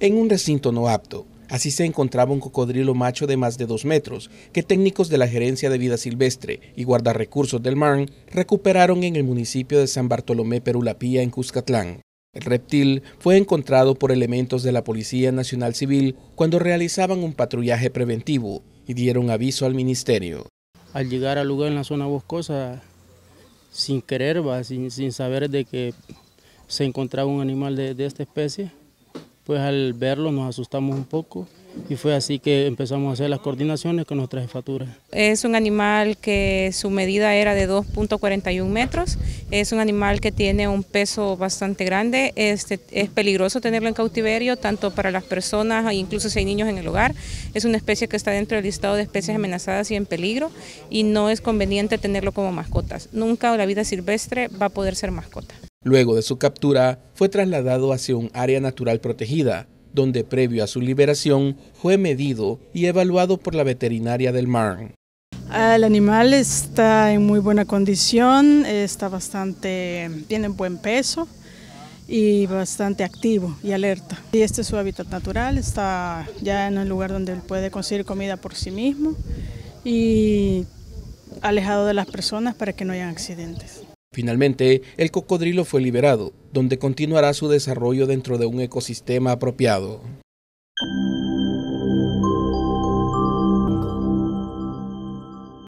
en un recinto no apto. Así se encontraba un cocodrilo macho de más de dos metros, que técnicos de la Gerencia de Vida Silvestre y Recursos del Mar recuperaron en el municipio de San Bartolomé Perulapía, en Cuscatlán. El reptil fue encontrado por elementos de la Policía Nacional Civil cuando realizaban un patrullaje preventivo y dieron aviso al ministerio. Al llegar al lugar en la zona boscosa, sin querer, sin, saber de que se encontraba un animal de esta especie, pues al verlo nos asustamos un poco y fue así que empezamos a hacer las coordinaciones con nuestra jefatura. Es un animal que su medida era de 2.41 metros, es un animal que tiene un peso bastante grande, este, es peligroso tenerlo en cautiverio tanto para las personas, e incluso si hay niños en el hogar, es una especie que está dentro del listado de especies amenazadas y en peligro y no es conveniente tenerlo como mascotas, nunca la vida silvestre va a poder ser mascota. Luego de su captura, fue trasladado hacia un área natural protegida, donde previo a su liberación fue medido y evaluado por la veterinaria del MARN. El animal está en muy buena condición, está bastante, tiene buen peso y bastante activo y alerta. Y este es su hábitat natural, está ya en el lugar donde él puede conseguir comida por sí mismo y alejado de las personas para que no haya accidentes. Finalmente, el cocodrilo fue liberado, donde continuará su desarrollo dentro de un ecosistema apropiado.